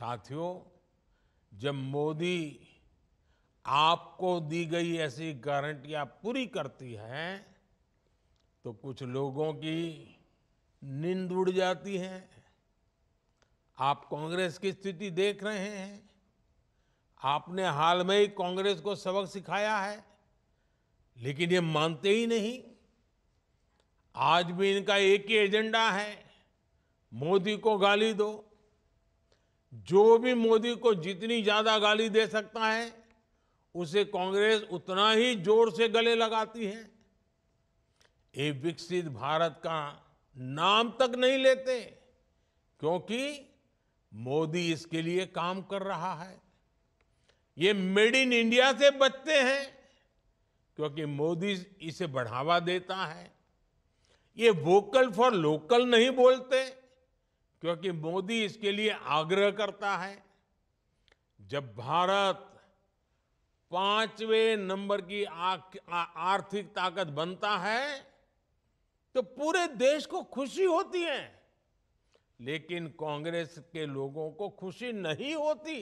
साथियों जब मोदी आपको दी गई ऐसी गारंटियां पूरी करती हैं तो कुछ लोगों की नींद उड़ जाती है आप कांग्रेस की स्थिति देख रहे हैं आपने हाल में ही कांग्रेस को सबक सिखाया है लेकिन ये मानते ही नहीं आज भी इनका एक ही एजेंडा है मोदी को गाली दो जो भी मोदी को जितनी ज्यादा गाली दे सकता है उसे कांग्रेस उतना ही जोर से गले लगाती है ये विकसित भारत का नाम तक नहीं लेते क्योंकि मोदी इसके लिए काम कर रहा है ये मेड इन इंडिया से बचते हैं क्योंकि मोदी इसे बढ़ावा देता है ये वोकल फॉर लोकल नहीं बोलते क्योंकि मोदी इसके लिए आग्रह करता है जब भारत पांचवें नंबर की आ, आ, आर्थिक ताकत बनता है तो पूरे देश को खुशी होती है लेकिन कांग्रेस के लोगों को खुशी नहीं होती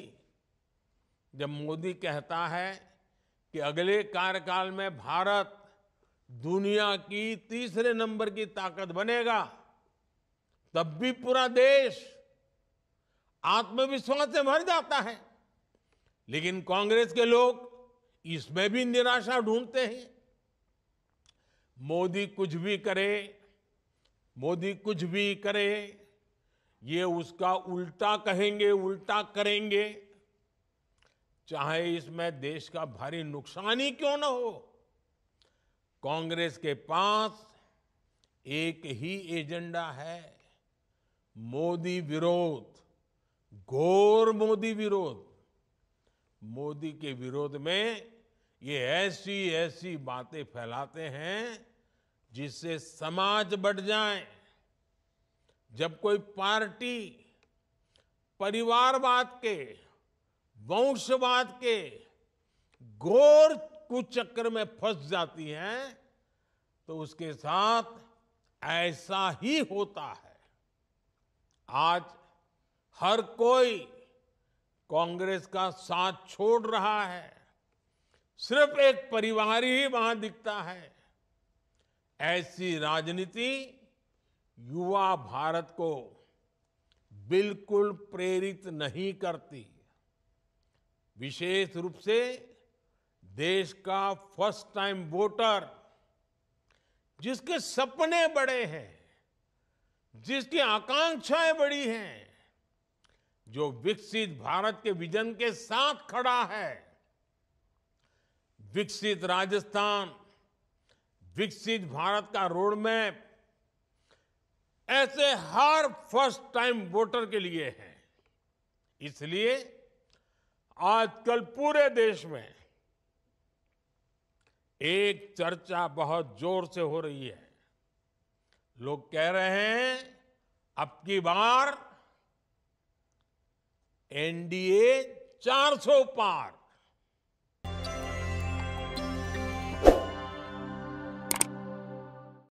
जब मोदी कहता है कि अगले कार्यकाल में भारत दुनिया की तीसरे नंबर की ताकत बनेगा तब भी पूरा देश आत्मविश्वास से भर जाता है लेकिन कांग्रेस के लोग इसमें भी निराशा ढूंढते हैं मोदी कुछ भी करे मोदी कुछ भी करे ये उसका उल्टा कहेंगे उल्टा करेंगे चाहे इसमें देश का भारी नुकसान ही क्यों ना हो कांग्रेस के पास एक ही एजेंडा है मोदी विरोध घोर मोदी विरोध मोदी के विरोध में ये ऐसी ऐसी बातें फैलाते हैं जिससे समाज बढ़ जाए जब कोई पार्टी परिवारवाद के वंशवाद के घोर कुचक्र में फंस जाती है तो उसके साथ ऐसा ही होता है आज हर कोई कांग्रेस का साथ छोड़ रहा है सिर्फ एक परिवार ही वहां दिखता है ऐसी राजनीति युवा भारत को बिल्कुल प्रेरित नहीं करती विशेष रूप से देश का फर्स्ट टाइम वोटर जिसके सपने बड़े हैं जिसकी आकांक्षाएं बड़ी हैं जो विकसित भारत के विजन के साथ खड़ा है विकसित राजस्थान विकसित भारत का रोड मैप ऐसे हर फर्स्ट टाइम वोटर के लिए है इसलिए आजकल पूरे देश में एक चर्चा बहुत जोर से हो रही है लोग कह रहे हैं अब की बार एनडीए 400 पार